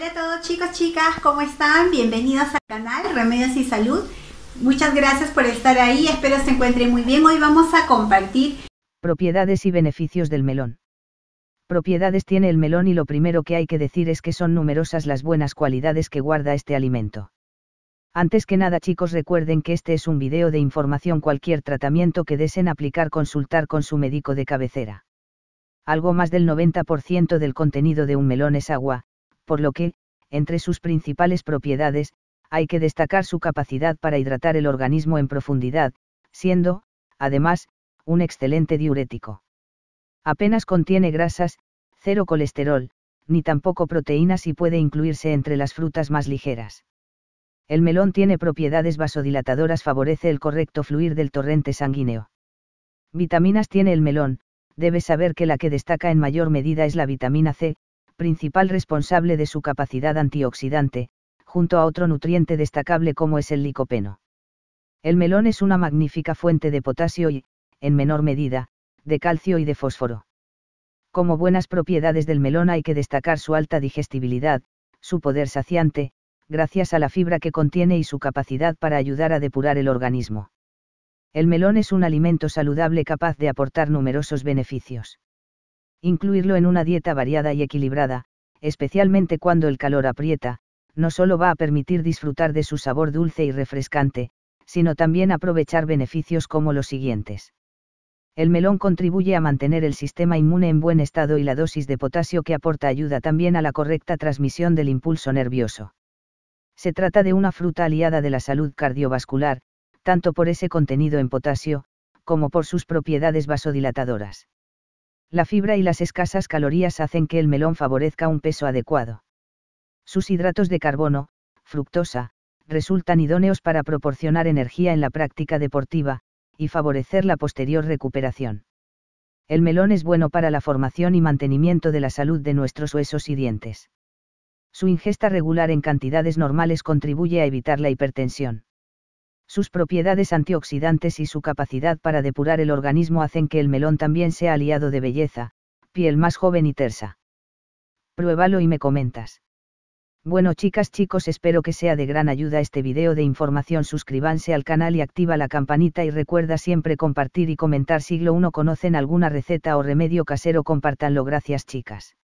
Hola a todos chicos, chicas, ¿cómo están? Bienvenidos al canal Remedios y Salud. Muchas gracias por estar ahí, espero se encuentren muy bien. Hoy vamos a compartir propiedades y beneficios del melón. Propiedades tiene el melón y lo primero que hay que decir es que son numerosas las buenas cualidades que guarda este alimento. Antes que nada chicos recuerden que este es un video de información cualquier tratamiento que deseen aplicar consultar con su médico de cabecera. Algo más del 90% del contenido de un melón es agua, por lo que, entre sus principales propiedades, hay que destacar su capacidad para hidratar el organismo en profundidad, siendo, además, un excelente diurético. Apenas contiene grasas, cero colesterol, ni tampoco proteínas y puede incluirse entre las frutas más ligeras. El melón tiene propiedades vasodilatadoras, favorece el correcto fluir del torrente sanguíneo. Vitaminas tiene el melón, debes saber que la que destaca en mayor medida es la vitamina C, principal responsable de su capacidad antioxidante, junto a otro nutriente destacable como es el licopeno. El melón es una magnífica fuente de potasio y, en menor medida, de calcio y de fósforo. Como buenas propiedades del melón hay que destacar su alta digestibilidad, su poder saciante, gracias a la fibra que contiene y su capacidad para ayudar a depurar el organismo. El melón es un alimento saludable capaz de aportar numerosos beneficios. Incluirlo en una dieta variada y equilibrada, especialmente cuando el calor aprieta, no solo va a permitir disfrutar de su sabor dulce y refrescante, sino también aprovechar beneficios como los siguientes. El melón contribuye a mantener el sistema inmune en buen estado y la dosis de potasio que aporta ayuda también a la correcta transmisión del impulso nervioso. Se trata de una fruta aliada de la salud cardiovascular, tanto por ese contenido en potasio, como por sus propiedades vasodilatadoras. La fibra y las escasas calorías hacen que el melón favorezca un peso adecuado. Sus hidratos de carbono, fructosa, resultan idóneos para proporcionar energía en la práctica deportiva, y favorecer la posterior recuperación. El melón es bueno para la formación y mantenimiento de la salud de nuestros huesos y dientes. Su ingesta regular en cantidades normales contribuye a evitar la hipertensión. Sus propiedades antioxidantes y su capacidad para depurar el organismo hacen que el melón también sea aliado de belleza, piel más joven y tersa. Pruébalo y me comentas. Bueno chicas chicos espero que sea de gran ayuda este video de información suscríbanse al canal y activa la campanita y recuerda siempre compartir y comentar siglo 1 conocen alguna receta o remedio casero compartanlo gracias chicas.